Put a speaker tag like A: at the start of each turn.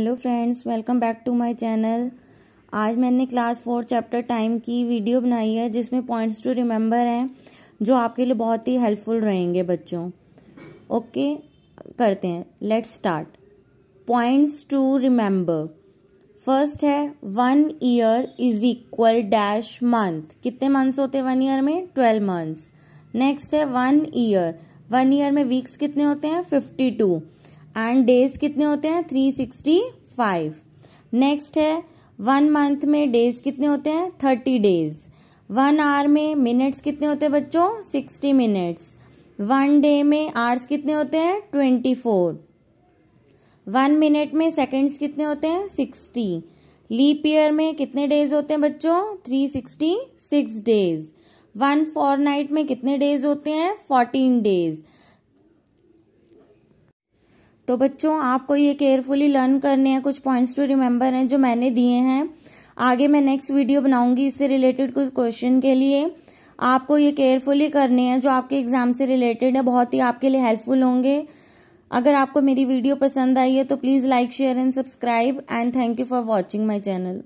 A: hello friends welcome back to my channel आज मैंने class four chapter time की video बनाई है जिसमें पॉइंट्स टू रिमेंबर हैं जो आपके लिए बहुत ही हेल्पफुल रहेंगे बच्चों ओके करते हैं let's start points to remember first है one year is equal dash month कितने मंथ्स होते हैं वन ईयर में ट्वेल्व मंथ्स नेक्स्ट है वन ईयर वन ईयर में वीक्स कितने होते हैं फिफ्टी टू एंड डेज कितने होते हैं थ्री सिक्सटी फाइव नेक्स्ट है वन मंथ में डेज कितने होते हैं थर्टी डेज वन आवर में मिनट्स कितने होते हैं बच्चों सिक्सटी मिनट्स वन डे में आवर्स कितने होते हैं ट्वेंटी फोर वन मिनट में सेकेंड्स कितने होते हैं सिक्सटी लीप ईयर में कितने डेज होते हैं बच्चों three sixty six days one fortnight में कितने डेज होते हैं फोर्टीन डेज तो बच्चों आपको ये केयरफुली लर्न करने हैं कुछ पॉइंट्स टू रिमेम्बर हैं जो मैंने दिए हैं आगे मैं नेक्स्ट वीडियो बनाऊंगी इससे रिलेटेड कुछ क्वेश्चन के लिए आपको ये केयरफुली करने हैं जो आपके एग्ज़ाम से रिलेटेड है बहुत ही आपके लिए हेल्पफुल होंगे अगर आपको मेरी वीडियो पसंद आई है तो please like share and subscribe and thank you for watching my channel